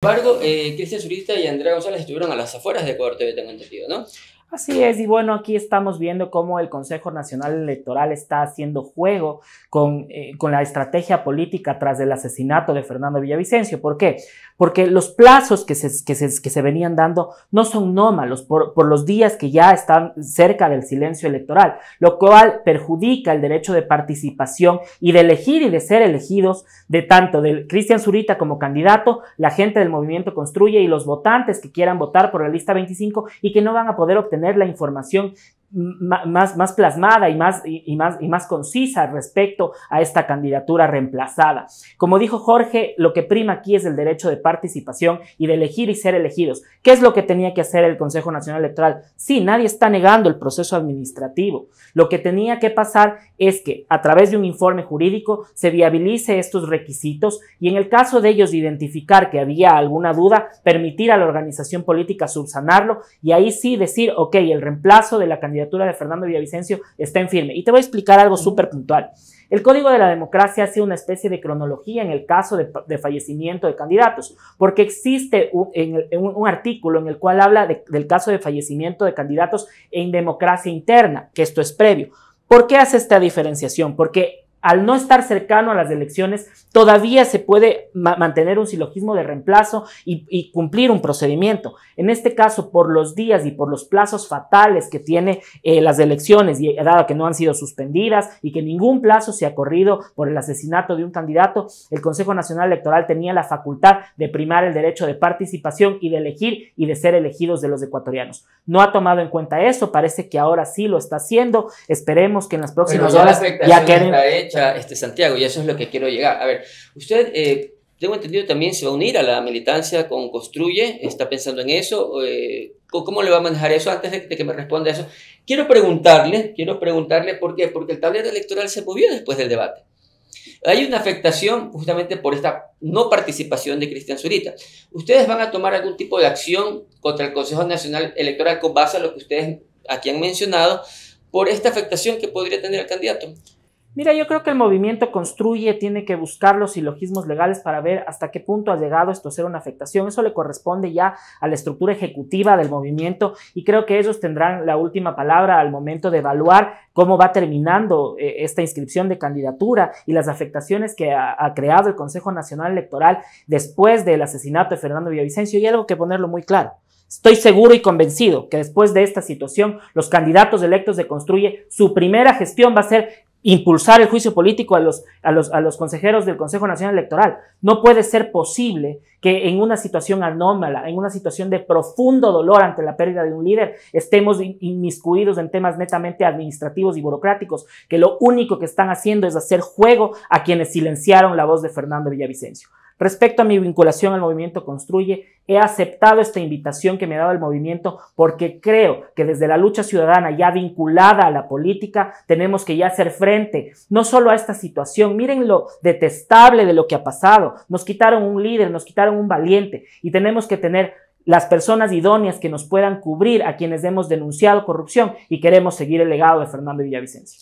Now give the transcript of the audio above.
Sin embargo, eh, Cristian Zurita y Andrea González estuvieron a las afueras de Ecuador TV, tengo entendido, ¿no? Así es, y bueno, aquí estamos viendo cómo el Consejo Nacional Electoral está haciendo juego con, eh, con, la estrategia política tras el asesinato de Fernando Villavicencio. ¿Por qué? Porque los plazos que se, que se, venían dando no son nómalos por, por los días que ya están cerca del silencio electoral, lo cual perjudica el derecho de participación y de elegir y de ser elegidos de tanto de Cristian Zurita como candidato, la gente del movimiento construye y los votantes que quieran votar por la lista 25 y que no van a poder obtener tener la información más, más plasmada y más, y, más, y más concisa respecto a esta candidatura reemplazada. Como dijo Jorge, lo que prima aquí es el derecho de participación y de elegir y ser elegidos. ¿Qué es lo que tenía que hacer el Consejo Nacional Electoral? Sí, nadie está negando el proceso administrativo. Lo que tenía que pasar es que a través de un informe jurídico se viabilice estos requisitos y en el caso de ellos identificar que había alguna duda, permitir a la organización política subsanarlo y ahí sí decir, ok, el reemplazo de la candidatura de Fernando Villavicencio está en firme. Y te voy a explicar algo súper puntual. El Código de la Democracia hace una especie de cronología en el caso de, fallecimiento de candidatos, porque existe un, en un, artículo en el cual habla del caso de fallecimiento de candidatos en democracia interna, que esto es previo. ¿Por qué hace esta diferenciación? Porque al no estar cercano a las elecciones, todavía se puede mantener un silogismo de reemplazo y, cumplir un procedimiento. En este caso, por los días y por los plazos fatales que tiene eh, las elecciones, y eh, dado que no han sido suspendidas y que ningún plazo se ha corrido por el asesinato de un candidato, el Consejo Nacional Electoral tenía la facultad de primar el derecho de participación y de elegir y de ser elegidos de los ecuatorianos. No ha tomado en cuenta eso, parece que ahora sí lo está haciendo. Esperemos que en las próximas horas ya, ya este, Santiago, y eso es lo que quiero llegar. A ver, usted, eh, tengo entendido también, se va a unir a la militancia con Construye, está pensando en eso, eh, ¿cómo le va a manejar eso? Antes de, de, que me responda eso, quiero preguntarle, quiero preguntarle por qué, porque el tablero electoral se movió después del debate. Hay una afectación justamente por esta no participación de Cristian Zurita. ¿Ustedes van a tomar algún tipo de acción contra el Consejo Nacional Electoral con base a lo que ustedes aquí han mencionado por esta afectación que podría tener el candidato? Mira, yo creo que el movimiento construye, tiene que buscar los silogismos legales para ver hasta qué punto ha llegado esto a ser una afectación. Eso le corresponde ya a la estructura ejecutiva del movimiento y creo que ellos tendrán la última palabra al momento de evaluar cómo va terminando eh, esta inscripción de candidatura y las afectaciones que ha, ha, creado el Consejo Nacional Electoral después del asesinato de Fernando Villavicencio. Y algo que ponerlo muy claro. Estoy seguro y convencido que después de esta situación, los candidatos electos de Construye, su primera gestión va a ser impulsar el juicio político a los, a, los, a los consejeros del Consejo Nacional Electoral. No puede ser posible que en una situación anómala, en una situación de profundo dolor ante la pérdida de un líder, estemos inmiscuidos en temas netamente administrativos y burocráticos, que lo único que están haciendo es hacer juego a quienes silenciaron la voz de Fernando Villavicencio. Respecto a mi vinculación al movimiento Construye, he aceptado esta invitación que me ha dado el movimiento porque creo que desde la lucha ciudadana ya vinculada a la política tenemos que ya hacer frente no solo a esta situación, miren lo detestable de lo que ha pasado, nos quitaron un líder, nos quitaron un valiente y tenemos que tener las personas idóneas que nos puedan cubrir a quienes hemos denunciado corrupción y queremos seguir el legado de Fernando Villavicencio.